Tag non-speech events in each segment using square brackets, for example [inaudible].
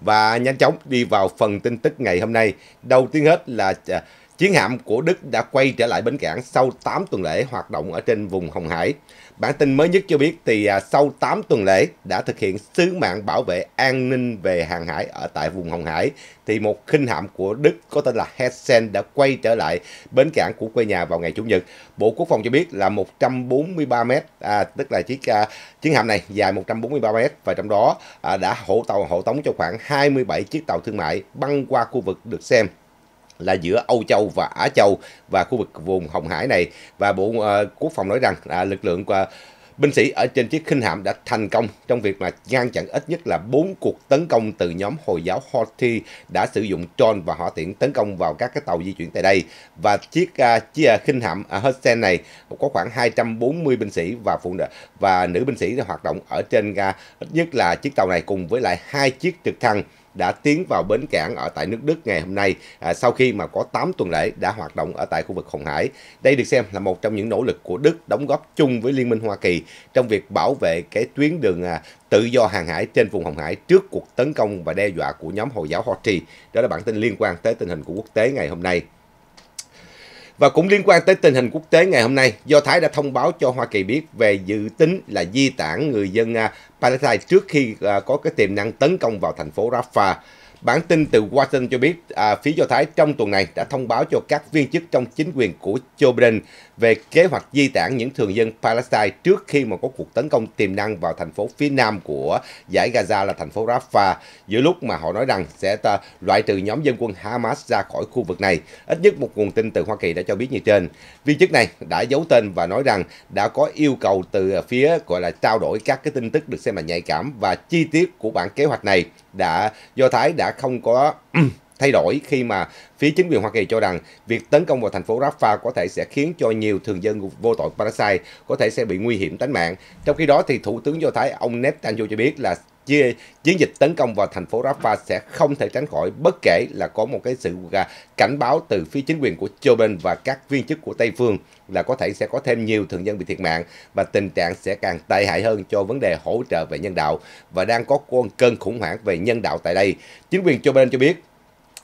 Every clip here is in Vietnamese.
và nhanh chóng đi vào phần tin tức ngày hôm nay. Đầu tiên hết là à, Chiến hạm của Đức đã quay trở lại bến cảng sau 8 tuần lễ hoạt động ở trên vùng Hồng Hải. Bản tin mới nhất cho biết thì à, sau 8 tuần lễ đã thực hiện sứ mạng bảo vệ an ninh về hàng hải ở tại vùng Hồng Hải thì một khinh hạm của Đức có tên là Hessen đã quay trở lại bến cảng của quê nhà vào ngày Chủ nhật. Bộ Quốc phòng cho biết là 143 m à, tức là chiếc à, chiến hạm này dài 143 m và trong đó à, đã hộ tàu hộ tống cho khoảng 27 chiếc tàu thương mại băng qua khu vực được xem là giữa Âu Châu và Á Châu và khu vực vùng Hồng Hải này và Bộ uh, Quốc phòng nói rằng uh, lực lượng uh, binh sĩ ở trên chiếc khinh hạm đã thành công trong việc mà ngăn chặn ít nhất là 4 cuộc tấn công từ nhóm Hồi giáo Houthi đã sử dụng drone và hỏa tiễn tấn công vào các cái tàu di chuyển tại đây. Và chiếc uh, chiếc à, khinh hạm uh, Hudson này có khoảng 240 binh sĩ và phụ nữ và nữ binh sĩ hoạt động ở trên uh, ít nhất là chiếc tàu này cùng với lại hai chiếc trực thăng đã tiến vào bến cảng ở tại nước Đức ngày hôm nay à, sau khi mà có 8 tuần lễ đã hoạt động ở tại khu vực Hồng Hải. Đây được xem là một trong những nỗ lực của Đức đóng góp chung với Liên minh Hoa Kỳ trong việc bảo vệ cái tuyến đường à, tự do hàng hải trên vùng Hồng Hải trước cuộc tấn công và đe dọa của nhóm Hồi giáo Houthi. Đó là bản tin liên quan tới tình hình của quốc tế ngày hôm nay. Và cũng liên quan tới tình hình quốc tế ngày hôm nay, Do Thái đã thông báo cho Hoa Kỳ biết về dự tính là di tản người dân à, Palestine trước khi à, có cái tiềm năng tấn công vào thành phố Rafah. Bản tin từ Washington cho biết à, phía Do Thái trong tuần này đã thông báo cho các viên chức trong chính quyền của Joe Biden về kế hoạch di tản những thường dân Palestine trước khi mà có cuộc tấn công tiềm năng vào thành phố phía nam của giải Gaza là thành phố Rafah, giữa lúc mà họ nói rằng sẽ loại trừ nhóm dân quân Hamas ra khỏi khu vực này. Ít nhất một nguồn tin từ Hoa Kỳ đã cho biết như trên. Viên chức này đã giấu tên và nói rằng đã có yêu cầu từ phía gọi là trao đổi các cái tin tức được xem là nhạy cảm và chi tiết của bản kế hoạch này đã Do Thái đã không có thay đổi khi mà phía chính quyền Hoa Kỳ cho rằng việc tấn công vào thành phố Rafah có thể sẽ khiến cho nhiều thường dân vô tội Palestine có thể sẽ bị nguy hiểm tính mạng. Trong khi đó thì Thủ tướng Do Thái ông Netanyahu cho biết là chiến dịch tấn công vào thành phố Rafah sẽ không thể tránh khỏi bất kể là có một cái sự cảnh báo từ phía chính quyền của Joe Biden và các viên chức của Tây Phương là có thể sẽ có thêm nhiều thường dân bị thiệt mạng và tình trạng sẽ càng tệ hại hơn cho vấn đề hỗ trợ về nhân đạo và đang có cơn khủng hoảng về nhân đạo tại đây. Chính quyền Joe Biden cho biết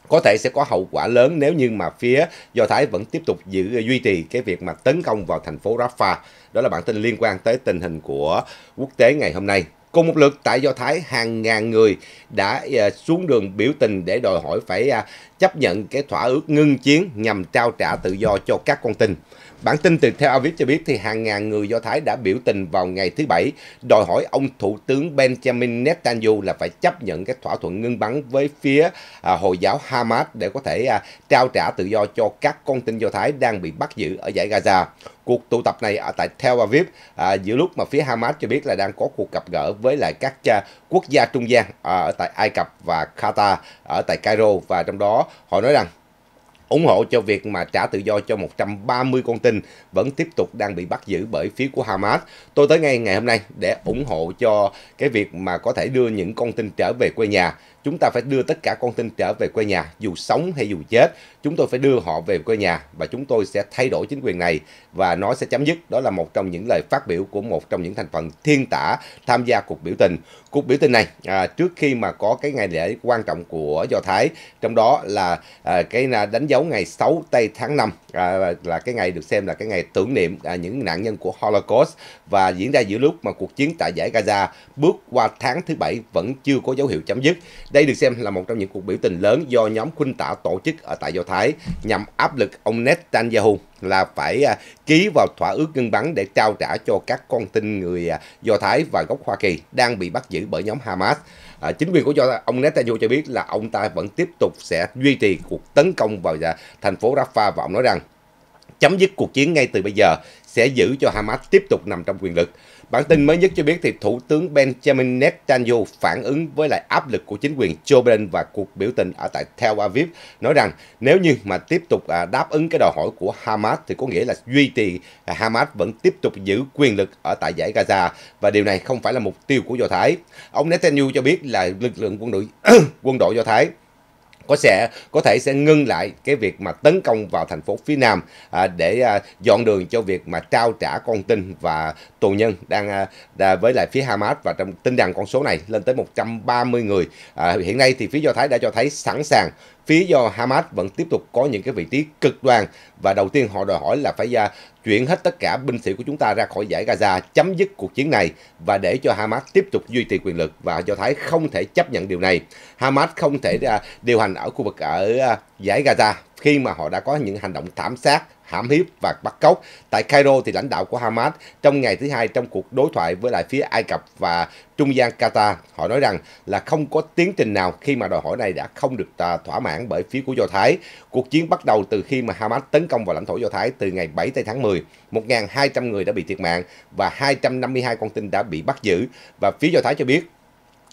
có thể sẽ có hậu quả lớn nếu như mà phía Do Thái vẫn tiếp tục giữ ờ, duy trì cái việc mà tấn công vào thành phố Rafah. Đó là bản tin liên quan tới tình hình của quốc tế ngày hôm nay. Cùng một lượt tại Do Thái, hàng ngàn người đã ờ, xuống đường biểu tình để đòi hỏi phải à, chấp nhận cái thỏa ước ngưng chiến nhằm trao trả tự do cho các con tin. Bản tin từ Tel Aviv cho biết thì hàng ngàn người Do Thái đã biểu tình vào ngày thứ Bảy, đòi hỏi ông Thủ tướng Benjamin Netanyahu là phải chấp nhận các thỏa thuận ngưng bắn với phía à, Hồi giáo Hamas để có thể à, trao trả tự do cho các con tin Do Thái đang bị bắt giữ ở giải Gaza. Cuộc tụ tập này ở tại Tel Aviv à, giữa lúc mà phía Hamas cho biết là đang có cuộc gặp gỡ với lại các à, quốc gia trung gian à, ở tại Ai Cập và Qatar ở tại Cairo và trong đó họ nói rằng ủng hộ cho việc mà trả tự do cho 130 con tin vẫn tiếp tục đang bị bắt giữ bởi phía của Hamas. Tôi tới ngay ngày hôm nay để ủng hộ cho cái việc mà có thể đưa những con tin trở về quê nhà chúng ta phải đưa tất cả con tin trở về quê nhà dù sống hay dù chết chúng tôi phải đưa họ về quê nhà và chúng tôi sẽ thay đổi chính quyền này và nó sẽ chấm dứt đó là một trong những lời phát biểu của một trong những thành phần thiên tả tham gia cuộc biểu tình cuộc biểu tình này à, trước khi mà có cái ngày lễ quan trọng của do thái trong đó là à, cái đánh dấu ngày 6 tây tháng 5 à, là cái ngày được xem là cái ngày tưởng niệm à, những nạn nhân của holocaust và diễn ra giữa lúc mà cuộc chiến tại giải gaza bước qua tháng thứ bảy vẫn chưa có dấu hiệu chấm dứt đây được xem là một trong những cuộc biểu tình lớn do nhóm khuynh tả tổ chức ở tại Do Thái nhằm áp lực ông Netanyahu là phải à, ký vào thỏa ước ngưng bắn để trao trả cho các con tin người à, Do Thái và gốc Hoa Kỳ đang bị bắt giữ bởi nhóm Hamas. À, chính quyền của do ông Netanyahu cho biết là ông ta vẫn tiếp tục sẽ duy trì cuộc tấn công vào à, thành phố Rafah và ông nói rằng chấm dứt cuộc chiến ngay từ bây giờ sẽ giữ cho Hamas tiếp tục nằm trong quyền lực. Bản tin mới nhất cho biết thì Thủ tướng Benjamin Netanyahu phản ứng với lại áp lực của chính quyền Joe Biden và cuộc biểu tình ở tại Tel Aviv, nói rằng nếu như mà tiếp tục à, đáp ứng cái đòi hỏi của Hamas thì có nghĩa là duy trì à, Hamas vẫn tiếp tục giữ quyền lực ở tại giải Gaza và điều này không phải là mục tiêu của Do Thái. Ông Netanyahu cho biết là lực lượng quân đội [coughs] quân đội Do Thái có sẽ có thể sẽ ngưng lại cái việc mà tấn công vào thành phố phía nam à, để à, dọn đường cho việc mà trao trả con tin và tù nhân đang à, đà, với lại phía Hamas và trong tin rằng con số này lên tới 130 người à, hiện nay thì phía do thái đã cho thấy sẵn sàng Phía do Hamas vẫn tiếp tục có những cái vị trí cực đoan và đầu tiên họ đòi hỏi là phải ra à, chuyển hết tất cả binh sĩ của chúng ta ra khỏi giải Gaza, chấm dứt cuộc chiến này và để cho Hamas tiếp tục duy trì quyền lực và Do Thái không thể chấp nhận điều này. Hamas không thể à, điều hành ở khu vực ở à, giải Gaza khi mà họ đã có những hành động thảm sát hãm hiếp và bắt cóc. Tại Cairo thì lãnh đạo của Hamas trong ngày thứ hai trong cuộc đối thoại với lại phía Ai Cập và trung gian Qatar, họ nói rằng là không có tiến trình nào khi mà đòi hỏi này đã không được à, thỏa mãn bởi phía của Do Thái. Cuộc chiến bắt đầu từ khi mà Hamas tấn công vào lãnh thổ Do Thái từ ngày 7 tháng 10. 1.200 người đã bị thiệt mạng và 252 con tin đã bị bắt giữ. Và phía Do Thái cho biết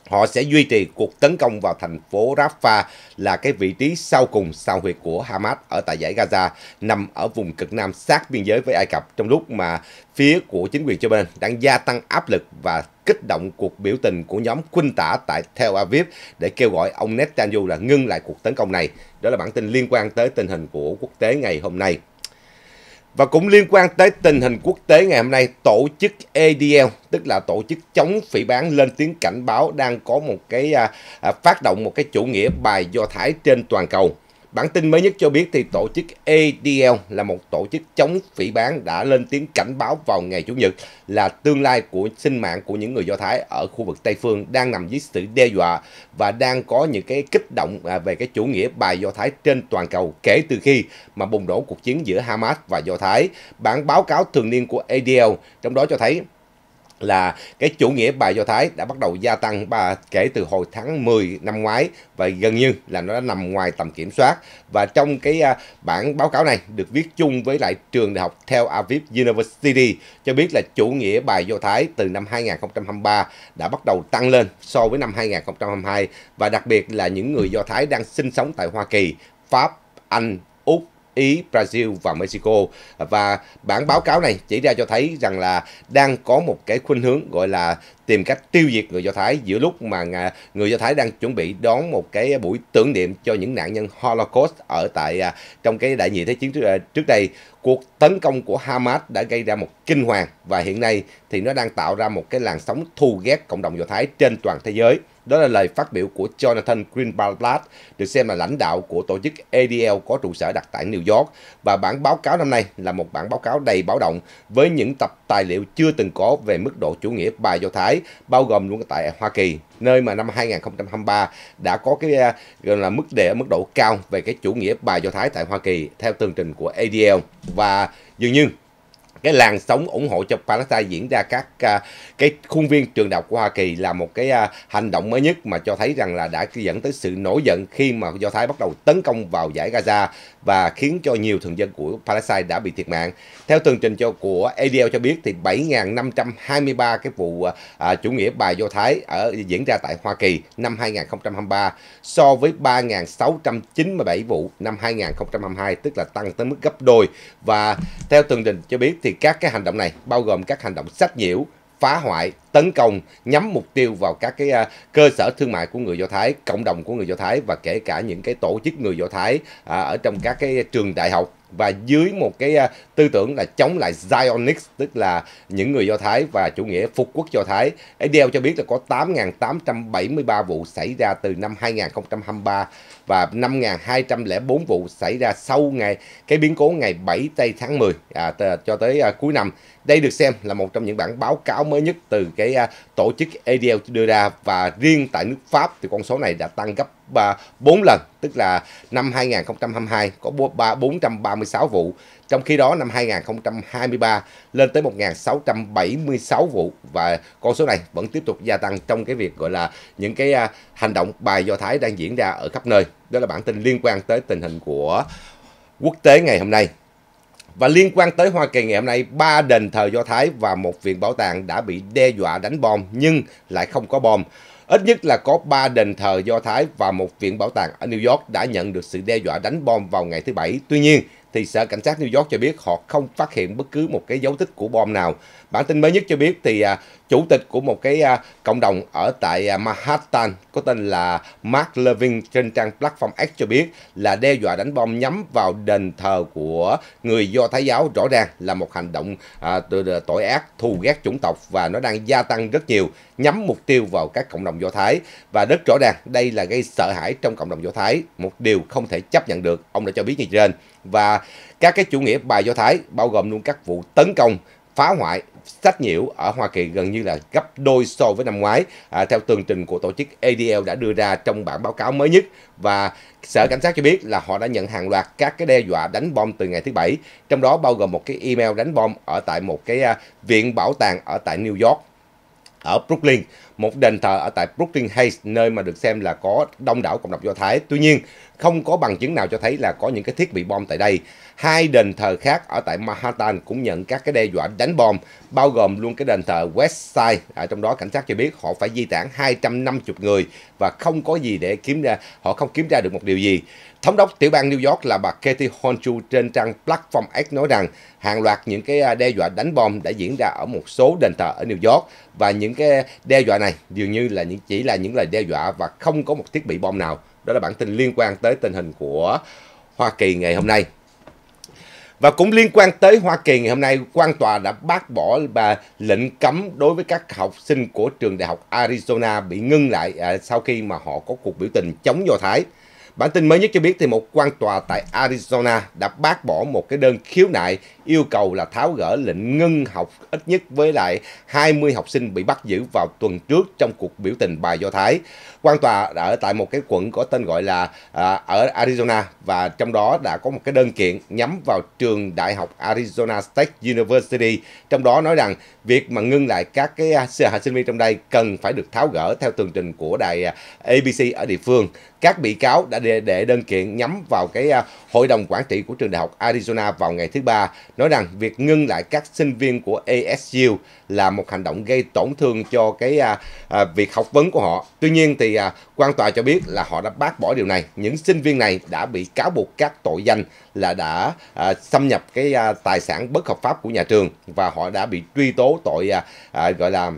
Họ sẽ duy trì cuộc tấn công vào thành phố Rafah là cái vị trí sau cùng sau huyệt của Hamas ở tại giải Gaza, nằm ở vùng cực nam sát biên giới với Ai Cập, trong lúc mà phía của chính quyền Jordan đang gia tăng áp lực và kích động cuộc biểu tình của nhóm quân tả tại Tel Aviv để kêu gọi ông Netanyahu là ngưng lại cuộc tấn công này. Đó là bản tin liên quan tới tình hình của quốc tế ngày hôm nay. Và cũng liên quan tới tình hình quốc tế ngày hôm nay, tổ chức ADL, tức là tổ chức chống phỉ bán lên tiếng cảnh báo đang có một cái à, à phát động một cái chủ nghĩa bài do thái trên toàn cầu. Bản tin mới nhất cho biết thì tổ chức ADL là một tổ chức chống phỉ bán đã lên tiếng cảnh báo vào ngày Chủ nhật là tương lai của sinh mạng của những người Do Thái ở khu vực Tây Phương đang nằm dưới sự đe dọa và đang có những cái kích động à, về cái chủ nghĩa bài Do Thái trên toàn cầu kể từ khi mà bùng nổ cuộc chiến giữa Hamas và Do Thái. Bản báo cáo thường niên của ADL trong đó cho thấy là cái chủ nghĩa bài Do Thái đã bắt đầu gia tăng và kể từ hồi tháng 10 năm ngoái và gần như là nó đã nằm ngoài tầm kiểm soát. Và trong cái à, bản báo cáo này được viết chung với lại trường đại học Tel Aviv University cho biết là chủ nghĩa bài Do Thái từ năm 2023 đã bắt đầu tăng lên so với năm 2022 và đặc biệt là những người Do Thái đang sinh sống tại Hoa Kỳ, Pháp, Anh, Úc Ý, Brazil và Mexico. Và bản báo cáo này chỉ ra cho thấy rằng là đang có một cái khuynh hướng gọi là tìm cách tiêu diệt người Do Thái giữa lúc mà người Do Thái đang chuẩn bị đón một cái buổi tưởng niệm cho những nạn nhân Holocaust ở tại à, trong cái đại nhị thế chiến à, trước đây. Cuộc tấn công của Hamas đã gây ra một kinh hoàng và hiện nay thì nó đang tạo ra một cái làn sóng thù ghét cộng đồng Do Thái trên toàn thế giới. Đó là lời phát biểu của Jonathan Greenblatt, được xem là lãnh đạo của tổ chức ADL có trụ sở đặt tại New York. Và bản báo cáo năm nay là một bản báo cáo đầy báo động với những tập tài liệu chưa từng có về mức độ chủ nghĩa bài Do Thái, bao gồm luôn tại Hoa Kỳ, nơi mà năm 2023 đã có cái gọi là mức đề mức độ cao về cái chủ nghĩa bài Do Thái tại Hoa Kỳ theo tường trình của ADL. Và dường như cái làn sóng ủng hộ cho Palestine diễn ra các à, cái khuôn viên trường đại học của Hoa Kỳ là một cái à, hành động mới nhất mà cho thấy rằng là đã dẫn tới sự nổi giận khi mà Do Thái bắt đầu tấn công vào giải Gaza và khiến cho nhiều thường dân của Palestine đã bị thiệt mạng. Theo tường trình cho của ADL cho biết thì 7.523 cái vụ à, à, chủ nghĩa bài Do Thái ở diễn ra tại Hoa Kỳ năm 2023 so với 3.697 vụ năm 2022 tức là tăng tới mức gấp đôi và theo tường trình cho biết thì các cái hành động này bao gồm các hành động sách nhiễu, phá hoại, tấn công nhắm mục tiêu vào các cái à, cơ sở thương mại của người Do Thái, cộng đồng của người Do Thái và kể cả những cái tổ chức người Do Thái à, ở trong các cái trường đại học và dưới một cái à, tư tưởng là chống lại Zionics tức là những người Do Thái và chủ nghĩa phục quốc Do Thái. ADL cho biết là có 8.873 vụ xảy ra từ năm 2023 và 5.204 vụ xảy ra sau ngày cái biến cố ngày 7 tây tháng 10 à, cho tới à, cuối năm. Đây được xem là một trong những bản báo cáo mới nhất từ cái cái à, tổ chức ADL đưa ra và riêng tại nước Pháp thì con số này đã tăng gấp 4 lần, tức là năm 2022 có 436 vụ, trong khi đó năm 2023 lên tới 1.676 vụ và con số này vẫn tiếp tục gia tăng trong cái việc gọi là những cái à, hành động bài Do Thái đang diễn ra ở khắp nơi. Đó là bản tin liên quan tới tình hình của quốc tế ngày hôm nay. Và liên quan tới Hoa Kỳ ngày hôm nay, ba đền thờ Do Thái và một viện bảo tàng đã bị đe dọa đánh bom nhưng lại không có bom. Ít nhất là có ba đền thờ Do Thái và một viện bảo tàng ở New York đã nhận được sự đe dọa đánh bom vào ngày thứ Bảy. Tuy nhiên, thì Sở Cảnh sát New York cho biết họ không phát hiện bất cứ một cái dấu tích của bom nào. Bản tin mới nhất cho biết thì à, chủ tịch của một cái à, cộng đồng ở tại à, Manhattan có tên là Mark Levin trên trang Platform X cho biết là đe dọa đánh bom nhắm vào đền thờ của người Do Thái giáo rõ ràng là một hành động tội ác, thù ghét chủng tộc và nó đang gia tăng rất nhiều nhắm mục tiêu vào các cộng đồng Do Thái và rất rõ ràng đây là gây sợ hãi trong cộng đồng Do Thái, một điều không thể chấp nhận được, ông đã cho biết như trên và các cái chủ nghĩa bài Do Thái bao gồm luôn các vụ tấn công, phá hoại, sách nhiễu ở Hoa Kỳ gần như là gấp đôi so với năm ngoái à, theo tường trình của tổ chức ADL đã đưa ra trong bản báo cáo mới nhất và Sở Cảnh sát cho biết là họ đã nhận hàng loạt các cái đe dọa đánh bom từ ngày thứ Bảy trong đó bao gồm một cái email đánh bom ở tại một cái à, viện bảo tàng ở tại New York ở Brooklyn, một đền thờ ở tại Brooklyn Heights nơi mà được xem là có đông đảo cộng đồng Do Thái. Tuy nhiên, không có bằng chứng nào cho thấy là có những cái thiết bị bom tại đây. Hai đền thờ khác ở tại Manhattan cũng nhận các cái đe dọa đánh bom, bao gồm luôn cái đền thờ West Side. Ở trong đó cảnh sát cho biết họ phải di tản 250 người và không có gì để kiếm ra, họ không kiếm ra được một điều gì. Thống đốc tiểu bang New York là bà Katie Honchu trên trang Platform X nói rằng hàng loạt những cái à, đe dọa đánh bom đã diễn ra ở một số đền thờ ở New York và những cái đe dọa này dường như là những chỉ là những lời đe dọa và không có một thiết bị bom nào. Đó là bản tin liên quan tới tình hình của Hoa Kỳ ngày hôm nay. Và cũng liên quan tới Hoa Kỳ ngày hôm nay, quan tòa đã bác bỏ và lệnh cấm đối với các học sinh của trường đại học Arizona bị ngưng lại à, sau khi mà họ có cuộc biểu tình chống Do Thái. Bản tin mới nhất cho biết thì một quan tòa tại Arizona đã bác bỏ một cái đơn khiếu nại yêu cầu là tháo gỡ lệnh ngưng học ít nhất với lại 20 học sinh bị bắt giữ vào tuần trước trong cuộc biểu tình bài Do Thái quan tòa ở tại một cái quận có tên gọi là à, ở Arizona và trong đó đã có một cái đơn kiện nhắm vào trường đại học Arizona State University trong đó nói rằng việc mà ngưng lại các cái à, hạ sinh viên trong đây cần phải được tháo gỡ theo tường trình của đài à, ABC ở địa phương các bị cáo đã đệ, đệ đơn kiện nhắm vào cái à, hội đồng quản trị của trường đại học Arizona vào ngày thứ ba nói rằng việc ngưng lại các sinh viên của ASU là một hành động gây tổn thương cho cái à, à, việc học vấn của họ tuy nhiên thì À, quan tòa cho biết là họ đã bác bỏ điều này. Những sinh viên này đã bị cáo buộc các tội danh là đã à, xâm nhập cái à, tài sản bất hợp pháp của nhà trường và họ đã bị truy tố tội à, à, gọi là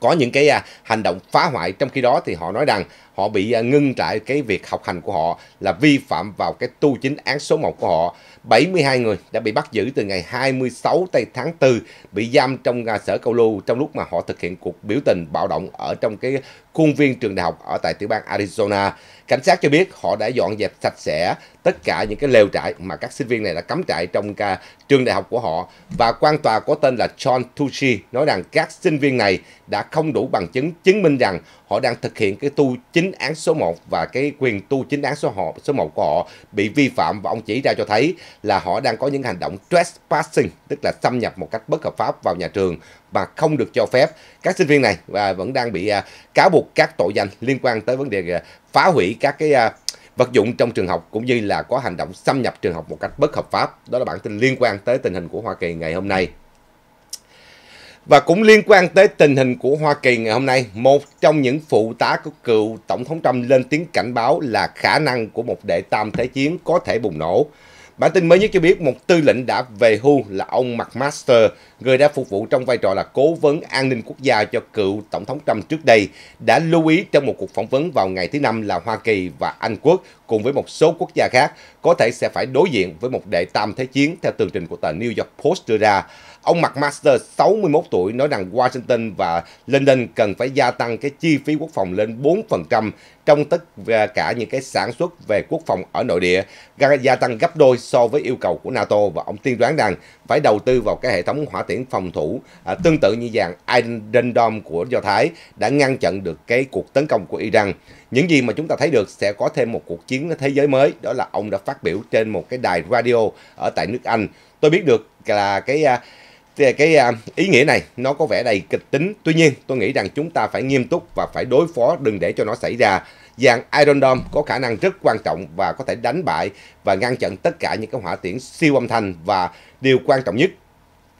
có những cái à, hành động phá hoại trong khi đó thì họ nói rằng họ bị à, ngưng trại cái việc học hành của họ là vi phạm vào cái tu chính án số 1 của họ. 72 người đã bị bắt giữ từ ngày 26 tây tháng 4 bị giam trong à, sở Câu Lưu trong lúc mà họ thực hiện cuộc biểu tình bạo động ở trong cái khuôn viên trường đại học ở tại tiểu bang Arizona. Cảnh sát cho biết họ đã dọn dẹp sạch sẽ tất cả những cái lều trại mà các sinh viên này đã cắm trại trong ca à, trường đại học của họ và quan tòa có tên là John Tucci nói rằng các sinh viên này đã không đủ bằng chứng chứng minh rằng họ đang thực hiện cái tu chính án số 1 và cái quyền tu chính án số họ số 1 của họ bị vi phạm và ông chỉ ra cho thấy là họ đang có những hành động trespassing tức là xâm nhập một cách bất hợp pháp vào nhà trường mà không được cho phép các sinh viên này và vẫn đang bị à, cáo buộc các tội danh liên quan tới vấn đề à, phá hủy các cái à, vật dụng trong trường học cũng như là có hành động xâm nhập trường học một cách bất hợp pháp đó là bản tin liên quan tới tình hình của Hoa Kỳ ngày hôm nay và cũng liên quan tới tình hình của Hoa Kỳ ngày hôm nay, một trong những phụ tá của cựu Tổng thống Trump lên tiếng cảnh báo là khả năng của một đệ tam thế chiến có thể bùng nổ. Bản tin mới nhất cho biết một tư lệnh đã về hưu là ông McMaster, người đã phục vụ trong vai trò là cố vấn an ninh quốc gia cho cựu Tổng thống Trump trước đây, đã lưu ý trong một cuộc phỏng vấn vào ngày thứ Năm là Hoa Kỳ và Anh Quốc cùng với một số quốc gia khác có thể sẽ phải đối diện với một đệ tam thế chiến theo tường trình của tờ New York Post đưa ra. Ông McMaster 61 tuổi nói rằng Washington và London cần phải gia tăng cái chi phí quốc phòng lên 4% trong tất cả những cái sản xuất về quốc phòng ở nội địa, gia tăng gấp đôi so với yêu cầu của NATO và ông tiên đoán rằng phải đầu tư vào cái hệ thống hỏa tiễn phòng thủ à, tương tự như dạng Iron Dome của Do Thái đã ngăn chặn được cái cuộc tấn công của Iran. Những gì mà chúng ta thấy được sẽ có thêm một cuộc chiến thế giới mới, đó là ông đã phát biểu trên một cái đài radio ở tại nước Anh. Tôi biết được là cái à, thì cái à, ý nghĩa này nó có vẻ đầy kịch tính tuy nhiên tôi nghĩ rằng chúng ta phải nghiêm túc và phải đối phó đừng để cho nó xảy ra dàn Iron Dome có khả năng rất quan trọng và có thể đánh bại và ngăn chặn tất cả những cái hỏa tiễn siêu âm thanh và điều quan trọng nhất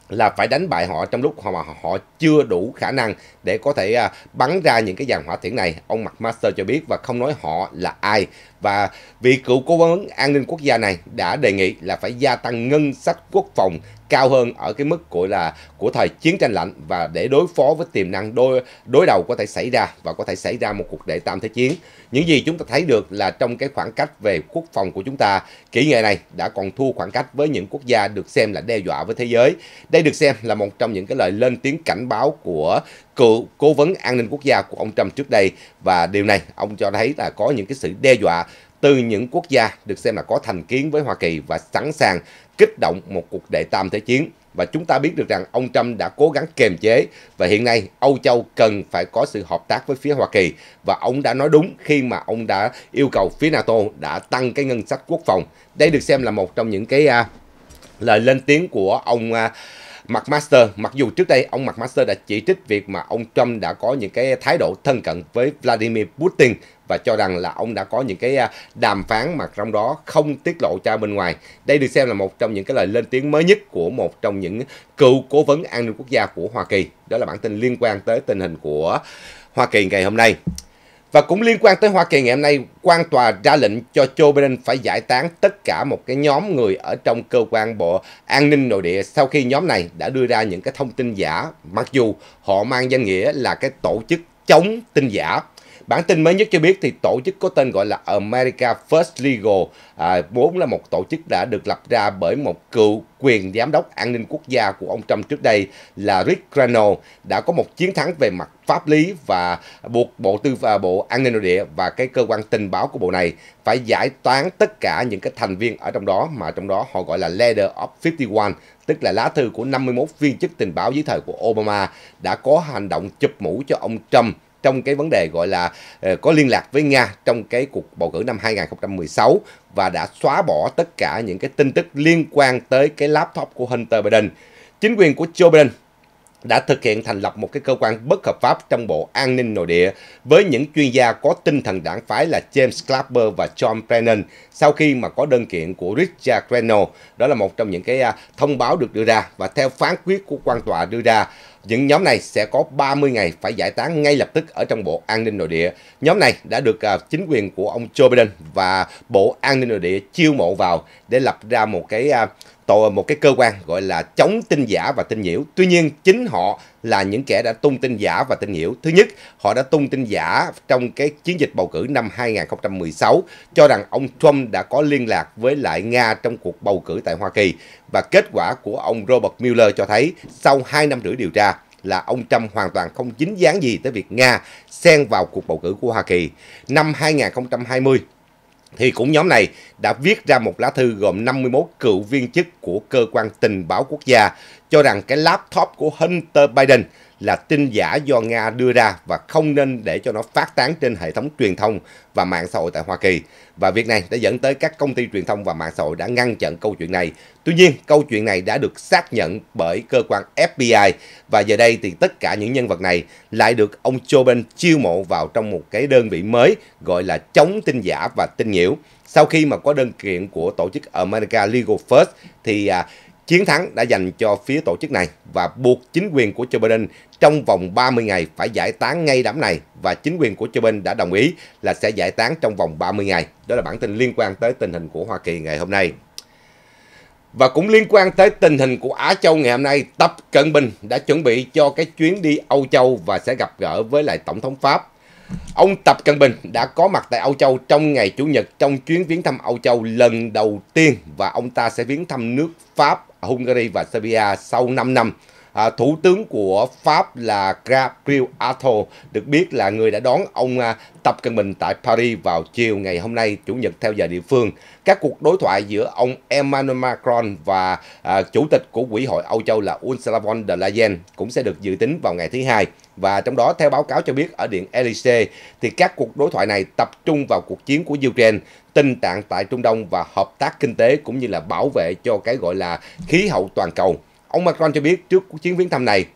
là phải đánh bại họ trong lúc họ mà họ chưa đủ khả năng để có thể à, bắn ra những cái dàn hỏa tiễn này. Ông Mac Master cho biết và không nói họ là ai và vị cựu cố vấn an ninh quốc gia này đã đề nghị là phải gia tăng ngân sách quốc phòng cao hơn ở cái mức gọi là của thời chiến tranh lạnh và để đối phó với tiềm năng đối đối đầu có thể xảy ra và có thể xảy ra một cuộc đệ tam thế chiến. Những gì chúng ta thấy được là trong cái khoảng cách về quốc phòng của chúng ta, kỹ nghệ này đã còn thua khoảng cách với những quốc gia được xem là đe dọa với thế giới. Đây được xem là một trong những cái lời lên tiếng cảnh báo của cựu cố vấn an ninh quốc gia của ông Trump trước đây và điều này ông cho thấy là có những cái sự đe dọa từ những quốc gia được xem là có thành kiến với Hoa Kỳ và sẵn sàng kích động một cuộc đệ tam thế chiến. Và chúng ta biết được rằng ông Trump đã cố gắng kiềm chế và hiện nay Âu Châu cần phải có sự hợp tác với phía Hoa Kỳ. Và ông đã nói đúng khi mà ông đã yêu cầu phía NATO đã tăng cái ngân sách quốc phòng. Đây được xem là một trong những cái uh, lời lên tiếng của ông uh, mặc master mặc dù trước đây ông mặc master đã chỉ trích việc mà ông Trump đã có những cái thái độ thân cận với Vladimir Putin và cho rằng là ông đã có những cái à, đàm phán mà trong đó không tiết lộ cho bên ngoài. Đây được xem là một trong những cái lời lên tiếng mới nhất của một trong những cựu cố vấn an ninh quốc gia của Hoa Kỳ. Đó là bản tin liên quan tới tình hình của Hoa Kỳ ngày hôm nay. Và cũng liên quan tới Hoa Kỳ ngày hôm nay, quan tòa ra lệnh cho Joe Biden phải giải tán tất cả một cái nhóm người ở trong cơ quan Bộ An ninh Nội địa sau khi nhóm này đã đưa ra những cái thông tin giả, mặc dù họ mang danh nghĩa là cái tổ chức chống tin giả Bản tin mới nhất cho biết thì tổ chức có tên gọi là America First Legal à, vốn là một tổ chức đã được lập ra bởi một cựu quyền giám đốc an ninh quốc gia của ông Trump trước đây là Rick Grano đã có một chiến thắng về mặt pháp lý và buộc bộ tư và bộ an ninh nội địa và cái cơ quan tình báo của bộ này phải giải toán tất cả những cái thành viên ở trong đó mà trong đó họ gọi là Letter of 51 tức là lá thư của 51 viên chức tình báo dưới thời của Obama đã có hành động chụp mũ cho ông Trump trong cái vấn đề gọi là ờ, có liên lạc với Nga trong cái cuộc bầu cử năm 2016 và đã xóa bỏ tất cả những cái tin tức liên quan tới cái laptop của Hunter Biden. Chính quyền của Joe Biden đã thực hiện thành lập một cái cơ quan bất hợp pháp trong Bộ An ninh Nội địa với những chuyên gia có tinh thần đảng phái là James Clapper và John Brennan sau khi mà có đơn kiện của Richard Grenell. Đó là một trong những cái à, thông báo được đưa ra và theo phán quyết của quan tòa đưa ra những nhóm này sẽ có 30 ngày phải giải tán ngay lập tức ở trong Bộ An ninh Nội địa. Nhóm này đã được à, chính quyền của ông Joe Biden và Bộ An ninh Nội địa chiêu mộ vào để lập ra một cái à, tội một cái cơ quan gọi là chống tin giả và tin nhiễu. Tuy nhiên chính họ là những kẻ đã tung tin giả và tin nhiễu. Thứ nhất, họ đã tung tin giả trong cái chiến dịch bầu cử năm 2016 cho rằng ông Trump đã có liên lạc với lại Nga trong cuộc bầu cử tại Hoa Kỳ và kết quả của ông Robert Mueller cho thấy sau 2 năm rưỡi điều tra là ông Trump hoàn toàn không dính dáng gì tới việc Nga xen vào cuộc bầu cử của Hoa Kỳ. Năm 2020, thì cũng nhóm này đã viết ra một lá thư gồm 51 cựu viên chức của cơ quan tình báo quốc gia cho rằng cái laptop của Hunter Biden – là tin giả do Nga đưa ra và không nên để cho nó phát tán trên hệ thống truyền thông và mạng xã hội tại Hoa Kỳ. Và việc này đã dẫn tới các công ty truyền thông và mạng xã hội đã ngăn chặn câu chuyện này. Tuy nhiên, câu chuyện này đã được xác nhận bởi cơ quan FBI và giờ đây thì tất cả những nhân vật này lại được ông Joe Biden chiêu mộ vào trong một cái đơn vị mới gọi là chống tin giả và tin nhiễu. Sau khi mà có đơn kiện của tổ chức America Legal First thì à, Chiến thắng đã dành cho phía tổ chức này và buộc chính quyền của Joe Biden trong vòng 30 ngày phải giải tán ngay đám này và chính quyền của Joe Biden đã đồng ý là sẽ giải tán trong vòng 30 ngày. Đó là bản tin liên quan tới tình hình của Hoa Kỳ ngày hôm nay. Và cũng liên quan tới tình hình của Á Châu ngày hôm nay, Tập Cận Bình đã chuẩn bị cho cái chuyến đi Âu Châu và sẽ gặp gỡ với lại Tổng thống Pháp. Ông Tập Cận Bình đã có mặt tại Âu Châu trong ngày Chủ nhật trong chuyến viếng thăm Âu Châu lần đầu tiên và ông ta sẽ viếng thăm nước Pháp Hungary và Serbia sau 5 năm À, Thủ tướng của Pháp là Gabriel Attal được biết là người đã đón ông à, Tập Cận Bình tại Paris vào chiều ngày hôm nay, Chủ nhật theo giờ địa phương. Các cuộc đối thoại giữa ông Emmanuel Macron và à, Chủ tịch của Quỹ hội Âu Châu là Ursula von der Leyen cũng sẽ được dự tính vào ngày thứ Hai. Và trong đó, theo báo cáo cho biết ở Điện Elise, thì các cuộc đối thoại này tập trung vào cuộc chiến của Ukraine, tình trạng tại Trung Đông và hợp tác kinh tế cũng như là bảo vệ cho cái gọi là khí hậu toàn cầu ông Macron cho biết trước chuyến viếng thăm này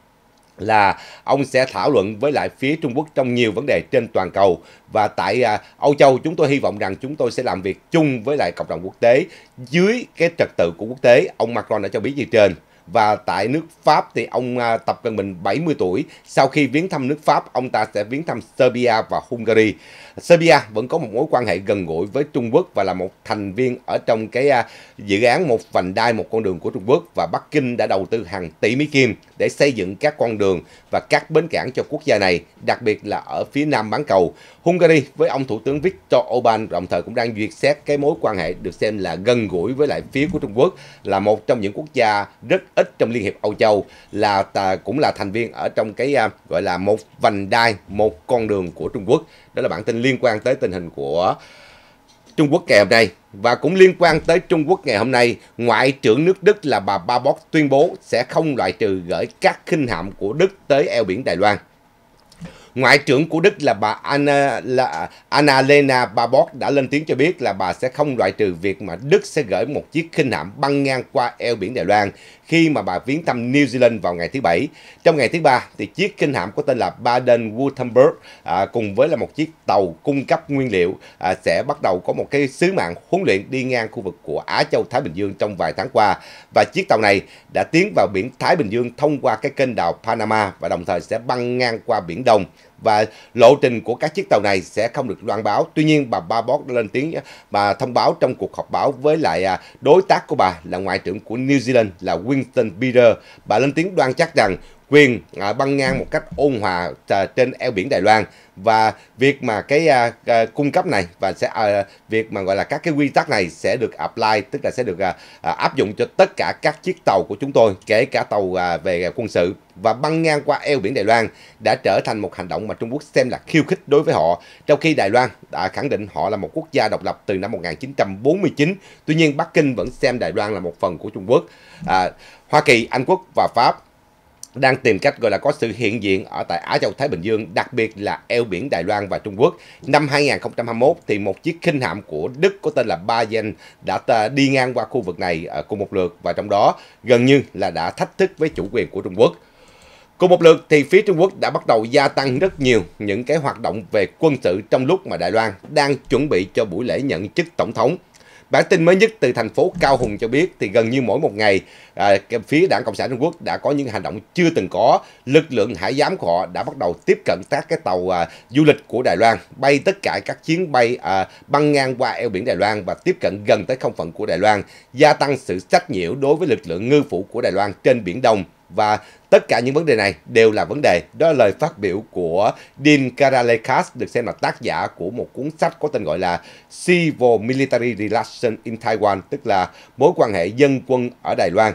là ông sẽ thảo luận với lại phía Trung Quốc trong nhiều vấn đề trên toàn cầu và tại à, Âu Châu chúng tôi hy vọng rằng chúng tôi sẽ làm việc chung với lại cộng đồng quốc tế dưới cái trật tự của quốc tế ông Macron đã cho biết như trên và tại nước Pháp thì ông à, Tập Cận Bình 70 tuổi sau khi viếng thăm nước Pháp ông ta sẽ viếng thăm Serbia và Hungary Serbia vẫn có một mối quan hệ gần gũi với Trung Quốc và là một thành viên ở trong cái à, dự án một vành đai một con đường của Trung Quốc và Bắc Kinh đã đầu tư hàng tỷ Mỹ Kim để xây dựng các con đường và các bến cảng cho quốc gia này, đặc biệt là ở phía nam bán cầu. Hungary với ông Thủ tướng Viktor Orbán đồng thời cũng đang duyệt xét cái mối quan hệ được xem là gần gũi với lại phía của Trung Quốc là một trong những quốc gia rất ít trong Liên hiệp Âu Châu là cũng là thành viên ở trong cái à, gọi là một vành đai một con đường của Trung Quốc. Đó là bản tin liên liên quan tới tình hình của Trung Quốc ngày hôm nay. Và cũng liên quan tới Trung Quốc ngày hôm nay, Ngoại trưởng nước Đức là bà Baerbock tuyên bố sẽ không loại trừ gửi các khinh hạm của Đức tới eo biển Đài Loan. Ngoại trưởng của Đức là bà Anna, là Anna Lena Baerbock đã lên tiếng cho biết là bà sẽ không loại trừ việc mà Đức sẽ gửi một chiếc khinh hạm băng ngang qua eo biển Đài Loan khi mà bà viếng thăm New Zealand vào ngày thứ Bảy. Trong ngày thứ Ba, thì chiếc kinh hạm có tên là Baden-Württemberg à, cùng với là một chiếc tàu cung cấp nguyên liệu à, sẽ bắt đầu có một cái sứ mạng huấn luyện đi ngang khu vực của Á Châu Thái Bình Dương trong vài tháng qua và chiếc tàu này đã tiến vào biển Thái Bình Dương thông qua cái kênh đào Panama và đồng thời sẽ băng ngang qua biển Đông và lộ trình của các chiếc tàu này sẽ không được loan báo. Tuy nhiên bà Barbot đã lên tiếng và thông báo trong cuộc họp báo với lại à, đối tác của bà là Ngoại trưởng của New Zealand là Winston Peter. Bà lên tiếng đoan chắc rằng quyền à, băng ngang một cách ôn hòa à, trên eo biển Đài Loan và việc mà cái à, cung cấp này và sẽ việc mà gọi là các cái quy tắc này sẽ được apply tức là sẽ được áp dụng cho tất cả các chiếc tàu của chúng tôi kể cả tàu về quân sự và băng ngang qua eo biển Đài Loan đã trở thành một hành động mà Trung Quốc xem là khiêu khích đối với họ, trong khi Đài Loan đã khẳng định họ là một quốc gia độc lập từ năm 1949. Tuy nhiên, Bắc Kinh vẫn xem Đài Loan là một phần của Trung Quốc. À, Hoa Kỳ, Anh Quốc và Pháp đang tìm cách gọi là có sự hiện diện ở tại Á Châu Thái Bình Dương, đặc biệt là eo biển Đài Loan và Trung Quốc. Năm 2021 thì một chiếc khinh hạm của Đức có tên là Bayern đã đi ngang qua khu vực này ờ, cùng một lượt và trong đó gần như là đã thách thức với chủ quyền của Trung Quốc. Cùng một lượt thì phía Trung Quốc đã bắt đầu gia tăng rất nhiều những cái hoạt động về quân sự trong lúc mà Đài Loan đang chuẩn bị cho buổi lễ nhận chức tổng thống Bản tin mới nhất từ thành phố Cao Hùng cho biết thì gần như mỗi một ngày à, phía Đảng Cộng sản Trung Quốc đã có những hành động chưa từng có. Lực lượng hải giám của họ đã bắt đầu tiếp cận các cái tàu à, du lịch của Đài Loan, bay tất cả các chuyến bay à, băng ngang qua eo biển Đài Loan và tiếp cận gần tới không phận của Đài Loan, gia tăng sự trách nhiễu đối với lực lượng ngư phủ của Đài Loan trên biển Đông và Tất cả những vấn đề này đều là vấn đề, đó là lời phát biểu của Dean Karalekas, được xem là tác giả của một cuốn sách có tên gọi là Civil Military Relations in Taiwan, tức là mối quan hệ dân quân ở Đài Loan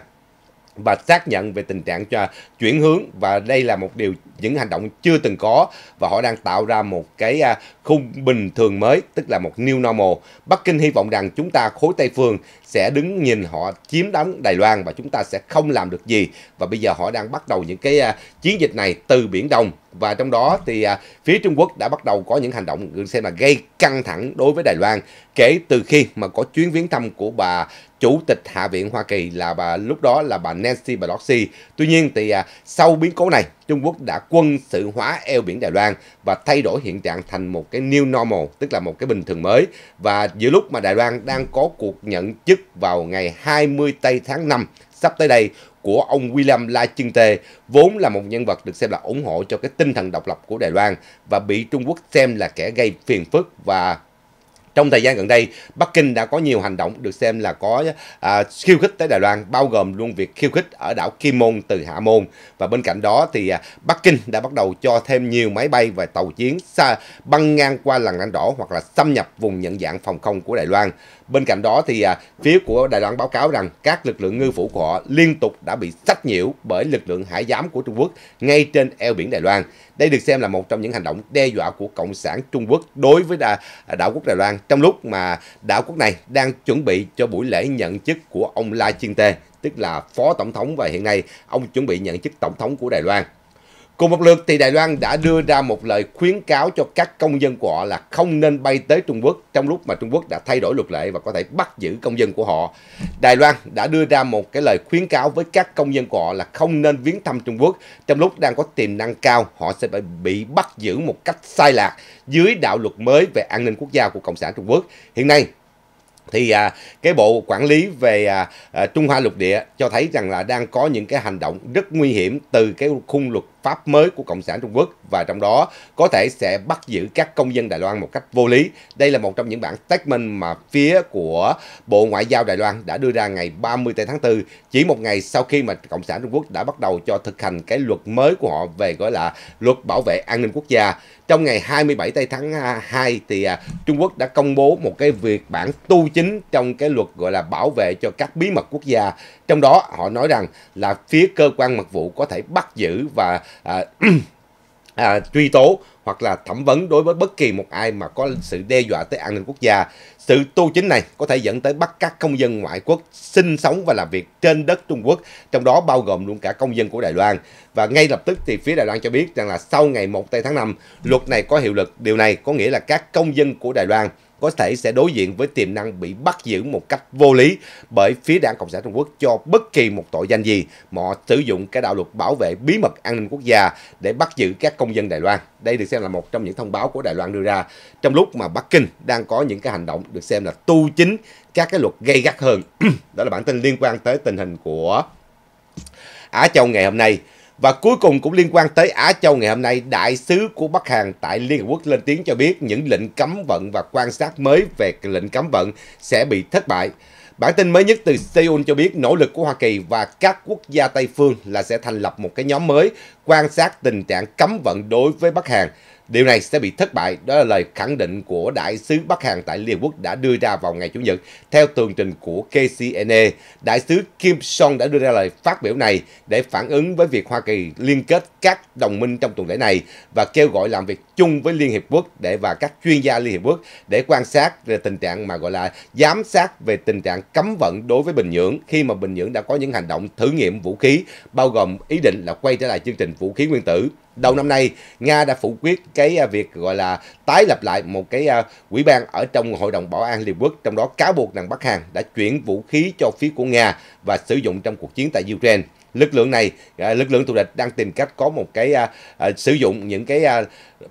và xác nhận về tình trạng cho chuyển hướng và đây là một điều những hành động chưa từng có và họ đang tạo ra một cái à, khung bình thường mới tức là một new normal. Bắc Kinh hy vọng rằng chúng ta khối Tây phương sẽ đứng nhìn họ chiếm đóng Đài Loan và chúng ta sẽ không làm được gì và bây giờ họ đang bắt đầu những cái à, chiến dịch này từ biển Đông và trong đó thì à, phía Trung Quốc đã bắt đầu có những hành động được xem là gây căng thẳng đối với Đài Loan kể từ khi mà có chuyến viếng thăm của bà chủ tịch Hạ viện Hoa Kỳ là bà lúc đó là bà Nancy Pelosi. Tuy nhiên thì à, sau biến cố này, Trung Quốc đã quân sự hóa eo biển Đài Loan và thay đổi hiện trạng thành một cái new normal, tức là một cái bình thường mới. Và giữa lúc mà Đài Loan đang có cuộc nhận chức vào ngày 20 tây tháng 5 sắp tới đây của ông William Lai Chưng Tê, vốn là một nhân vật được xem là ủng hộ cho cái tinh thần độc lập của Đài Loan và bị Trung Quốc xem là kẻ gây phiền phức và trong thời gian gần đây, Bắc Kinh đã có nhiều hành động được xem là có à, khiêu khích tới Đài Loan, bao gồm luôn việc khiêu khích ở đảo Kim Môn từ Hạ Môn. Và bên cạnh đó thì à, Bắc Kinh đã bắt đầu cho thêm nhiều máy bay và tàu chiến xa băng ngang qua lằn lãnh đỏ hoặc là xâm nhập vùng nhận dạng phòng không của Đài Loan. Bên cạnh đó thì à, phía của Đài Loan báo cáo rằng các lực lượng ngư phủ của họ liên tục đã bị sách nhiễu bởi lực lượng hải giám của Trung Quốc ngay trên eo biển Đài Loan. Đây được xem là một trong những hành động đe dọa của Cộng sản Trung Quốc đối với đảo quốc Đài Loan trong lúc mà đảo quốc này đang chuẩn bị cho buổi lễ nhận chức của ông Lai Chiên Tê, tức là Phó Tổng thống và hiện nay ông chuẩn bị nhận chức Tổng thống của Đài Loan. Cùng một lượt thì Đài Loan đã đưa ra một lời khuyến cáo cho các công dân của họ là không nên bay tới Trung Quốc trong lúc mà Trung Quốc đã thay đổi luật lệ và có thể bắt giữ công dân của họ. Đài Loan đã đưa ra một cái lời khuyến cáo với các công dân của họ là không nên viếng thăm Trung Quốc trong lúc đang có tiềm năng cao, họ sẽ bị bắt giữ một cách sai lạc dưới đạo luật mới về an ninh quốc gia của Cộng sản Trung Quốc. Hiện nay thì à, cái bộ quản lý về à, à Trung Hoa lục địa cho thấy rằng là đang có những cái hành động rất nguy hiểm từ cái khung luật pháp mới của Cộng sản Trung Quốc và trong đó có thể sẽ bắt giữ các công dân Đài Loan một cách vô lý. Đây là một trong những bản statement mà phía của Bộ Ngoại giao Đài Loan đã đưa ra ngày 30 tháng 4, chỉ một ngày sau khi mà Cộng sản Trung Quốc đã bắt đầu cho thực hành cái luật mới của họ về gọi là luật bảo vệ an ninh quốc gia. Trong ngày 27 tây tháng 2 thì à, Trung Quốc đã công bố một cái việc bản tu chính trong cái luật gọi là bảo vệ cho các bí mật quốc gia trong đó họ nói rằng là phía cơ quan mật vụ có thể bắt giữ và à, [clears throat] à, truy tố hoặc là thẩm vấn đối với bất kỳ một ai mà có sự đe dọa tới an ninh quốc gia. Sự tu chính này có thể dẫn tới bắt các công dân ngoại quốc sinh sống và làm việc trên đất Trung Quốc, trong đó bao gồm luôn cả công dân của Đài Loan. Và ngay lập tức thì phía Đài Loan cho biết rằng là sau ngày 1 tây tháng 5, luật này có hiệu lực. Điều này có nghĩa là các công dân của Đài Loan có thể sẽ đối diện với tiềm năng bị bắt giữ một cách vô lý bởi phía đảng Cộng sản Trung Quốc cho bất kỳ một tội danh gì. Họ sử dụng cái đạo luật bảo vệ bí mật an ninh quốc gia để bắt giữ các công dân Đài Loan. Đây được xem là một trong những thông báo của Đài Loan đưa ra trong lúc mà Bắc Kinh đang có những cái hành động được xem là tu chính các cái luật gây gắt hơn. [clears throat] Đó là bản tin liên quan tới tình hình của Á Châu ngày hôm nay. Và cuối cùng cũng liên quan tới Á Châu ngày hôm nay, đại sứ của Bắc Hàn tại Liên Hợp Quốc lên tiếng cho biết những lệnh cấm vận và quan sát mới về lệnh cấm vận sẽ bị thất bại. Bản tin mới nhất từ Seoul cho biết nỗ lực của Hoa Kỳ và các quốc gia Tây phương là sẽ thành lập một cái nhóm mới quan sát tình trạng cấm vận đối với Bắc Hàn. Điều này sẽ bị thất bại, đó là lời khẳng định của Đại sứ Bắc Hàn tại Liên Quốc đã đưa ra vào ngày Chủ nhật. Theo tường trình của KCNA, Đại sứ Kim Song đã đưa ra lời phát biểu này để phản ứng với việc Hoa Kỳ liên kết các đồng minh trong tuần lễ này và kêu gọi làm việc chung với Liên Hiệp Quốc để và các chuyên gia Liên Hiệp Quốc để quan sát về tình trạng mà gọi là giám sát về tình trạng cấm vận đối với Bình Nhưỡng khi mà Bình Nhưỡng đã có những hành động thử nghiệm vũ khí, bao gồm ý định là quay trở lại chương trình vũ khí nguyên tử đầu năm nay Nga đã phủ quyết cái à, việc gọi là tái lập lại một cái à, quỹ ban ở trong Hội đồng Bảo an Liên Quốc, trong đó cáo buộc rằng Bắc Hàn đã chuyển vũ khí cho phía của Nga và sử dụng trong cuộc chiến tại Ukraine lực lượng này à, lực lượng thù địch đang tìm cách có một cái à, à, sử dụng những cái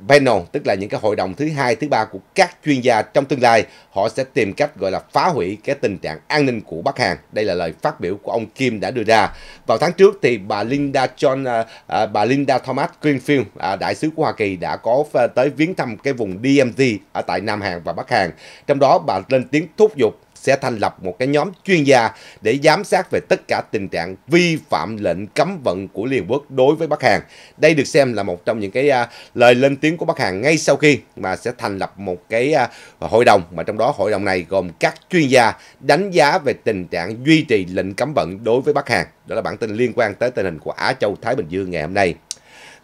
panel tức là những cái hội đồng thứ hai thứ ba của các chuyên gia trong tương lai họ sẽ tìm cách gọi là phá hủy cái tình trạng an ninh của Bắc Hàn đây là lời phát biểu của ông Kim đã đưa ra vào tháng trước thì bà Linda John bà Linda Thomas Greenfield đại sứ của Hoa Kỳ đã có tới viếng thăm cái vùng DMZ ở tại Nam Hàn và Bắc Hàn trong đó bà lên tiếng thúc giục sẽ thành lập một cái nhóm chuyên gia để giám sát về tất cả tình trạng vi phạm lệnh cấm vận của Liên Quốc đối với Bắc Hàn. Đây được xem là một trong những cái uh, lời lên tiếng của Bắc Hàn ngay sau khi mà sẽ thành lập một cái uh, hội đồng mà trong đó hội đồng này gồm các chuyên gia đánh giá về tình trạng duy trì lệnh cấm vận đối với Bắc Hàn. Đó là bản tin liên quan tới tình hình của Á Châu Thái Bình Dương ngày hôm nay.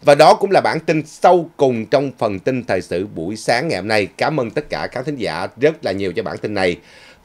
Và đó cũng là bản tin sâu cùng trong phần tin thời sự buổi sáng ngày hôm nay. Cảm ơn tất cả các thính giả rất là nhiều cho bản tin này.